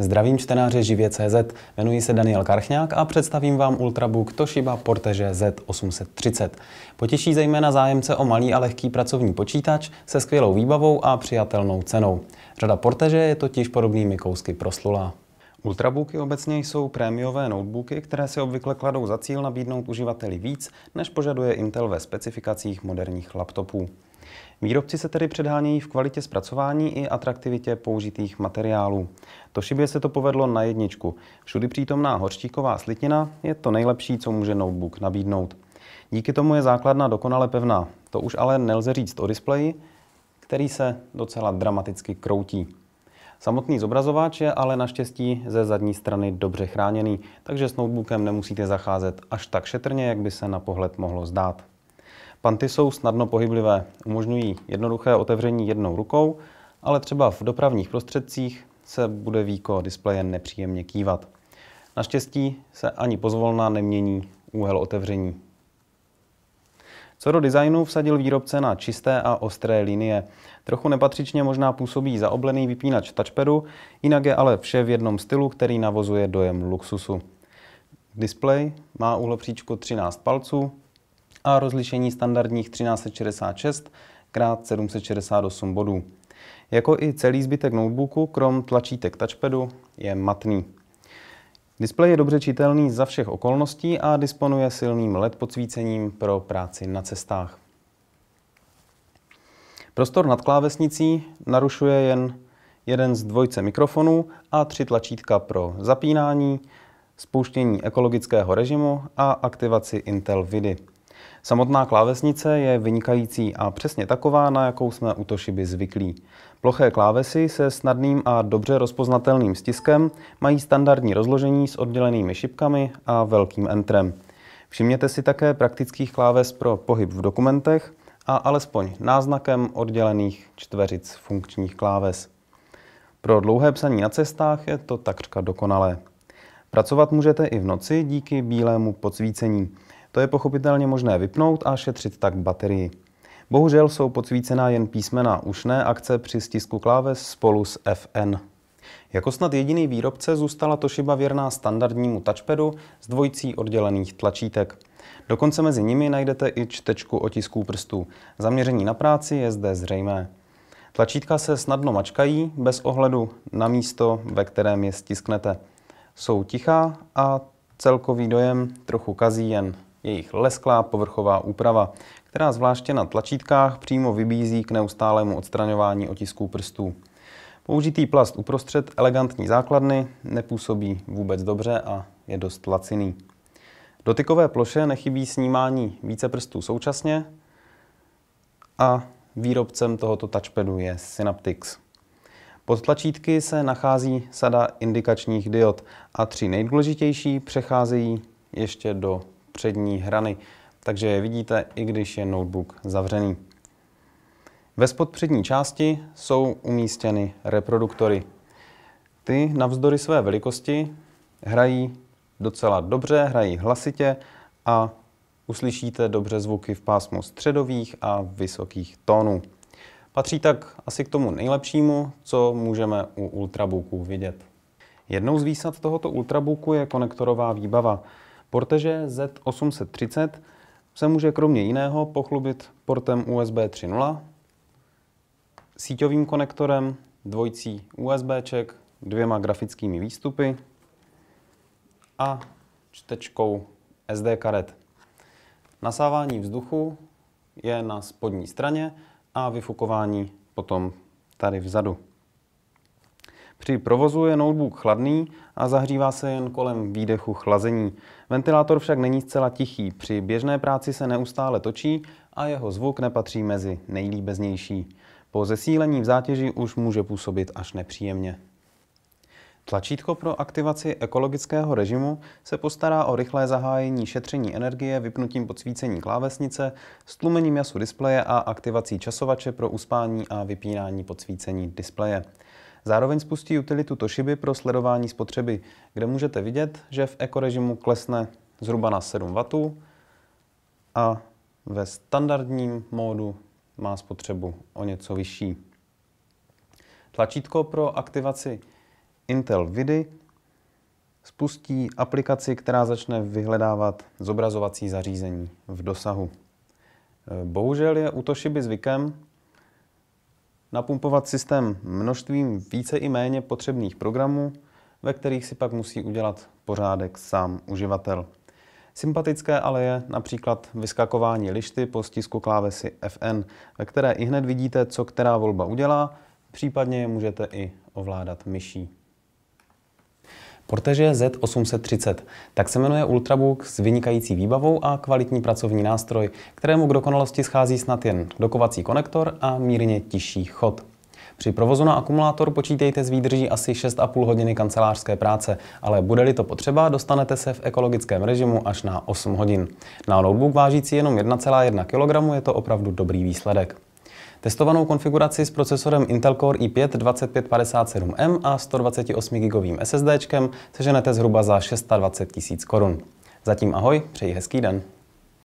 Zdravím čtenáře Živě.cz, jmenuji se Daniel Karchňák a představím vám Ultrabook Toshiba Porteže Z830. Potěší zejména zájemce o malý a lehký pracovní počítač se skvělou výbavou a přijatelnou cenou. Řada Porteže je totiž podobnými kousky proslulá. Ultrabooky obecně jsou prémiové notebooky, které si obvykle kladou za cíl nabídnout uživateli víc, než požaduje Intel ve specifikacích moderních laptopů. Výrobci se tedy předhánějí v kvalitě zpracování i atraktivitě použitých materiálů. Toshibě se to povedlo na jedničku. Všudy přítomná hořčíková slitina je to nejlepší, co může notebook nabídnout. Díky tomu je základna dokonale pevná. To už ale nelze říct o displeji, který se docela dramaticky kroutí. Samotný zobrazováč je ale naštěstí ze zadní strany dobře chráněný, takže s notebookem nemusíte zacházet až tak šetrně, jak by se na pohled mohlo zdát. Panty jsou snadno pohyblivé, umožňují jednoduché otevření jednou rukou, ale třeba v dopravních prostředcích se bude výko displeje nepříjemně kývat. Naštěstí se ani pozvolna nemění úhel otevření co do designu vsadil výrobce na čisté a ostré linie. Trochu nepatřičně možná působí zaoblený vypínač touchpadu, jinak je ale vše v jednom stylu, který navozuje dojem luxusu. Display má uhlopříčku 13 palců a rozlišení standardních 1366 x 768 bodů. Jako i celý zbytek notebooku, krom tlačítek touchpadu, je matný. Displej je dobře čitelný za všech okolností a disponuje silným LED podsvícením pro práci na cestách. Prostor nad klávesnicí narušuje jen jeden z dvojce mikrofonů a tři tlačítka pro zapínání, spouštění ekologického režimu a aktivaci Intel Vidy. Samotná klávesnice je vynikající a přesně taková, na jakou jsme u Toshiby zvyklí. Ploché klávesy se snadným a dobře rozpoznatelným stiskem mají standardní rozložení s oddělenými šipkami a velkým entrem. Všimněte si také praktických kláves pro pohyb v dokumentech a alespoň náznakem oddělených čtveřic funkčních kláves. Pro dlouhé psaní na cestách je to takřka dokonalé. Pracovat můžete i v noci díky bílému podsvícení. To je pochopitelně možné vypnout a šetřit tak baterii. Bohužel jsou podsvícená jen písmena, už ne akce při stisku kláves spolu s FN. Jako snad jediný výrobce zůstala Toshiba věrná standardnímu touchpadu s dvojicí oddělených tlačítek. Dokonce mezi nimi najdete i čtečku otisků prstů. Zaměření na práci je zde zřejmé. Tlačítka se snadno mačkají bez ohledu na místo, ve kterém je stisknete. Jsou tichá a celkový dojem trochu kazí jen jejich lesklá povrchová úprava, která zvláště na tlačítkách přímo vybízí k neustálému odstraňování otisků prstů. Použitý plast uprostřed elegantní základny nepůsobí vůbec dobře a je dost laciný. Dotykové ploše nechybí snímání více prstů současně a výrobcem tohoto touchpadu je Synaptics. Pod tlačítky se nachází sada indikačních diod a tři nejdůležitější přecházejí ještě do přední hrany, takže je vidíte, i když je notebook zavřený. Ve spod přední části jsou umístěny reproduktory. Ty navzdory své velikosti hrají docela dobře, hrají hlasitě a uslyšíte dobře zvuky v pásmu středových a vysokých tónů. Patří tak asi k tomu nejlepšímu, co můžeme u ultrabooku vidět. Jednou z výsad tohoto ultrabooku je konektorová výbava. Porteže Z830 se může kromě jiného pochlubit portem USB 3.0, síťovým konektorem, dvojcí USBček, dvěma grafickými výstupy a čtečkou SD karet. Nasávání vzduchu je na spodní straně a vyfukování potom tady vzadu. Při provozu je notebook chladný a zahřívá se jen kolem výdechu chlazení. Ventilátor však není zcela tichý, při běžné práci se neustále točí a jeho zvuk nepatří mezi nejlíbeznější. Po zesílení v zátěži už může působit až nepříjemně. Tlačítko pro aktivaci ekologického režimu se postará o rychlé zahájení šetření energie vypnutím podsvícení klávesnice, stlumením jasu displeje a aktivací časovače pro uspání a vypínání podsvícení displeje. Zároveň spustí utilitu Toshiba pro sledování spotřeby, kde můžete vidět, že v ekorežimu klesne zhruba na 7 W a ve standardním módu má spotřebu o něco vyšší. Tlačítko pro aktivaci Intel Vidy spustí aplikaci, která začne vyhledávat zobrazovací zařízení v dosahu. Bohužel je u Toshiby zvykem, napumpovat systém množstvím více i méně potřebných programů, ve kterých si pak musí udělat pořádek sám uživatel. Sympatické ale je například vyskakování lišty po stisku klávesy FN, ve které i hned vidíte, co která volba udělá, případně je můžete i ovládat myší. Porteže Z830 tak se jmenuje Ultrabook s vynikající výbavou a kvalitní pracovní nástroj, kterému k dokonalosti schází snad jen dokovací konektor a mírně tižší chod. Při provozu na akumulátor počítejte s výdrží asi 6,5 hodiny kancelářské práce, ale bude-li to potřeba, dostanete se v ekologickém režimu až na 8 hodin. Na notebook vážící jenom 1,1 kg je to opravdu dobrý výsledek. Testovanou konfiguraci s procesorem Intel Core i5 2557M a 128 GB SSD seženete zhruba za 620 000 korun. Zatím ahoj, přeji hezký den.